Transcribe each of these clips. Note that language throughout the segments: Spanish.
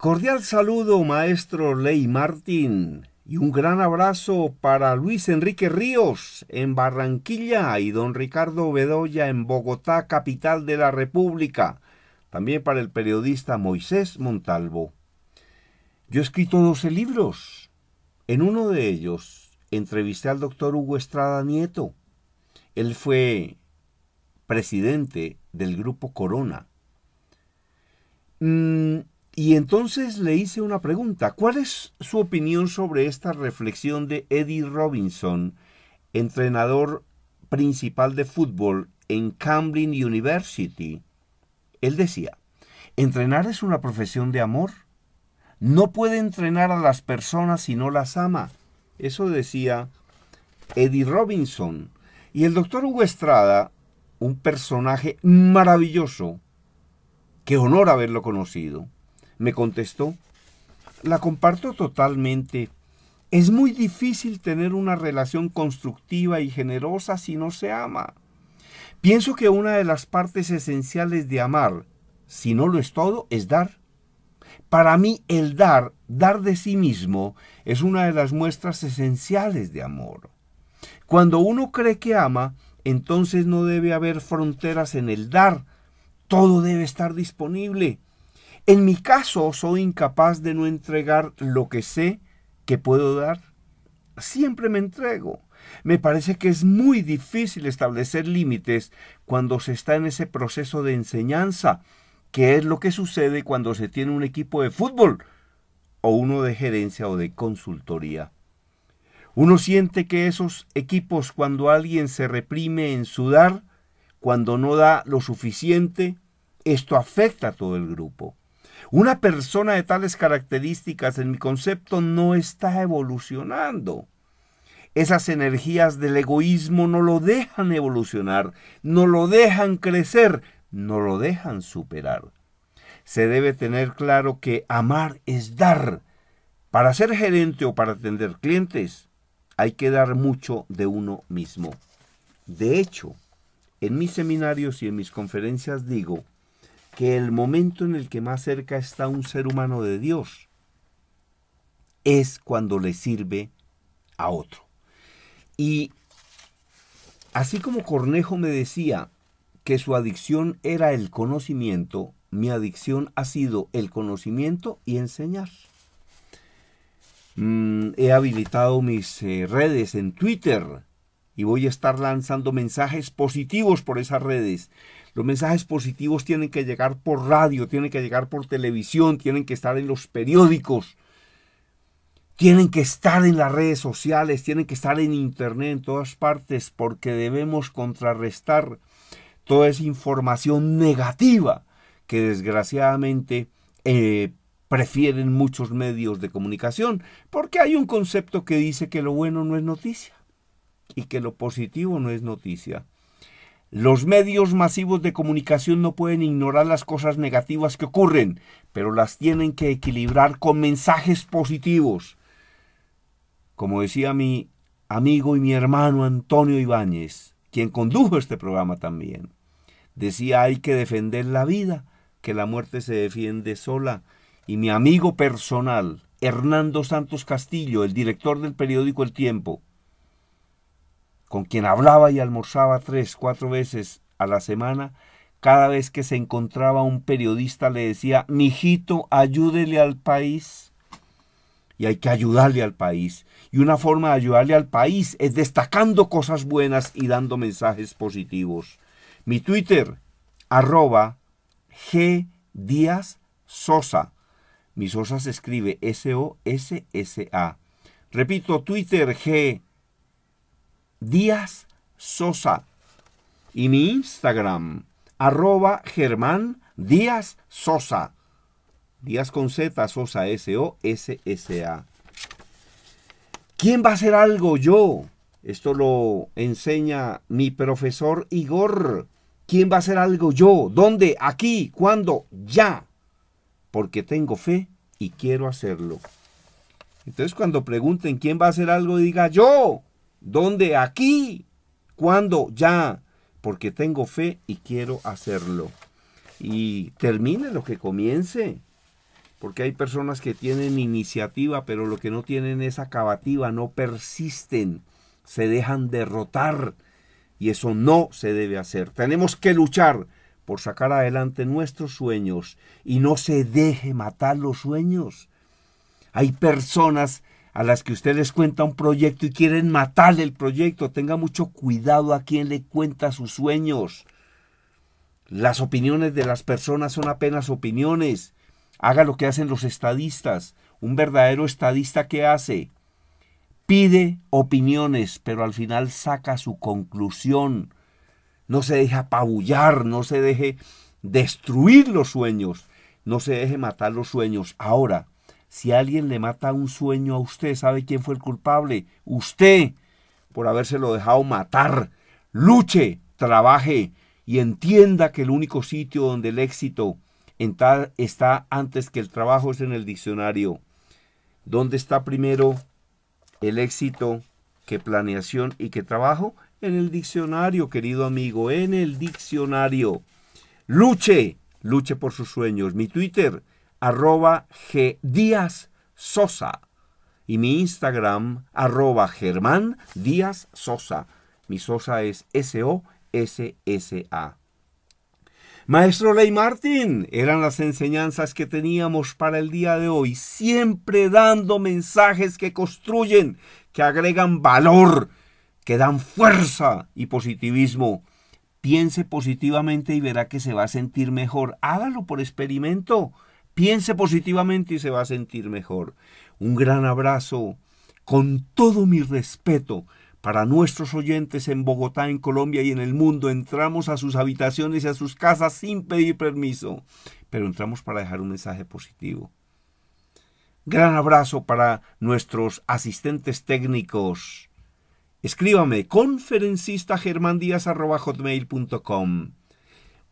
Cordial saludo, maestro Ley Martín, y un gran abrazo para Luis Enrique Ríos en Barranquilla y don Ricardo Bedoya en Bogotá, capital de la República. También para el periodista Moisés Montalvo. Yo he escrito 12 libros. En uno de ellos entrevisté al doctor Hugo Estrada Nieto. Él fue presidente del grupo Corona. Mm, y entonces le hice una pregunta. ¿Cuál es su opinión sobre esta reflexión de Eddie Robinson, entrenador principal de fútbol en Cambridge University? Él decía, entrenar es una profesión de amor. No puede entrenar a las personas si no las ama. Eso decía Eddie Robinson. Y el doctor Hugo Estrada, un personaje maravilloso, qué honor haberlo conocido me contestó, la comparto totalmente. Es muy difícil tener una relación constructiva y generosa si no se ama. Pienso que una de las partes esenciales de amar, si no lo es todo, es dar. Para mí el dar, dar de sí mismo, es una de las muestras esenciales de amor. Cuando uno cree que ama, entonces no debe haber fronteras en el dar. Todo debe estar disponible. En mi caso, soy incapaz de no entregar lo que sé que puedo dar. Siempre me entrego. Me parece que es muy difícil establecer límites cuando se está en ese proceso de enseñanza, que es lo que sucede cuando se tiene un equipo de fútbol o uno de gerencia o de consultoría. Uno siente que esos equipos cuando alguien se reprime en sudar, cuando no da lo suficiente, esto afecta a todo el grupo. Una persona de tales características en mi concepto no está evolucionando. Esas energías del egoísmo no lo dejan evolucionar, no lo dejan crecer, no lo dejan superar. Se debe tener claro que amar es dar. Para ser gerente o para atender clientes, hay que dar mucho de uno mismo. De hecho, en mis seminarios y en mis conferencias digo, que el momento en el que más cerca está un ser humano de Dios es cuando le sirve a otro. Y así como Cornejo me decía que su adicción era el conocimiento, mi adicción ha sido el conocimiento y enseñar. Mm, he habilitado mis eh, redes en Twitter y voy a estar lanzando mensajes positivos por esas redes. Los mensajes positivos tienen que llegar por radio, tienen que llegar por televisión, tienen que estar en los periódicos, tienen que estar en las redes sociales, tienen que estar en internet, en todas partes, porque debemos contrarrestar toda esa información negativa que desgraciadamente eh, prefieren muchos medios de comunicación, porque hay un concepto que dice que lo bueno no es noticia y que lo positivo no es noticia. Los medios masivos de comunicación no pueden ignorar las cosas negativas que ocurren, pero las tienen que equilibrar con mensajes positivos. Como decía mi amigo y mi hermano Antonio Ibáñez, quien condujo este programa también, decía hay que defender la vida, que la muerte se defiende sola. Y mi amigo personal, Hernando Santos Castillo, el director del periódico El Tiempo, con quien hablaba y almorzaba tres, cuatro veces a la semana, cada vez que se encontraba un periodista le decía, hijito, ayúdele al país. Y hay que ayudarle al país. Y una forma de ayudarle al país es destacando cosas buenas y dando mensajes positivos. Mi Twitter, arroba G. Díaz Sosa. Mi Sosa se escribe S-O-S-S-A. Repito, Twitter G. Díaz Sosa. Y mi Instagram, arroba Germán Díaz Sosa. Díaz con Z, Sosa, S-O-S-S-A. ¿Quién va a hacer algo? Yo. Esto lo enseña mi profesor Igor. ¿Quién va a hacer algo? Yo. ¿Dónde? ¿Aquí? ¿Cuándo? Ya. Porque tengo fe y quiero hacerlo. Entonces cuando pregunten quién va a hacer algo, diga yo. ¿Dónde? Aquí. ¿Cuándo? Ya. Porque tengo fe y quiero hacerlo. Y termine lo que comience. Porque hay personas que tienen iniciativa, pero lo que no tienen es acabativa, no persisten, se dejan derrotar. Y eso no se debe hacer. Tenemos que luchar por sacar adelante nuestros sueños y no se deje matar los sueños. Hay personas a las que usted les cuenta un proyecto y quieren matarle el proyecto. Tenga mucho cuidado a quien le cuenta sus sueños. Las opiniones de las personas son apenas opiniones. Haga lo que hacen los estadistas. Un verdadero estadista que hace pide opiniones, pero al final saca su conclusión. No se deje apabullar, no se deje destruir los sueños, no se deje matar los sueños. Ahora, si alguien le mata un sueño a usted, ¿sabe quién fue el culpable? Usted, por habérselo dejado matar. Luche, trabaje y entienda que el único sitio donde el éxito está antes que el trabajo es en el diccionario. ¿Dónde está primero el éxito que planeación y que trabajo? En el diccionario, querido amigo, en el diccionario. Luche, luche por sus sueños. Mi Twitter, arroba G Díaz Sosa y mi Instagram arroba Germán Díaz Sosa. Mi Sosa es S-O-S-S-A. Maestro Ley Martín, eran las enseñanzas que teníamos para el día de hoy, siempre dando mensajes que construyen, que agregan valor, que dan fuerza y positivismo. Piense positivamente y verá que se va a sentir mejor. Hágalo por experimento. Piense positivamente y se va a sentir mejor. Un gran abrazo, con todo mi respeto. Para nuestros oyentes en Bogotá, en Colombia y en el mundo, entramos a sus habitaciones y a sus casas sin pedir permiso, pero entramos para dejar un mensaje positivo. Gran abrazo para nuestros asistentes técnicos. Escríbame conferencista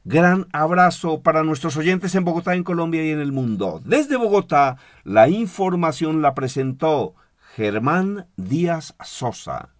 Gran abrazo para nuestros oyentes en Bogotá, en Colombia y en el mundo. Desde Bogotá, la información la presentó Germán Díaz Sosa.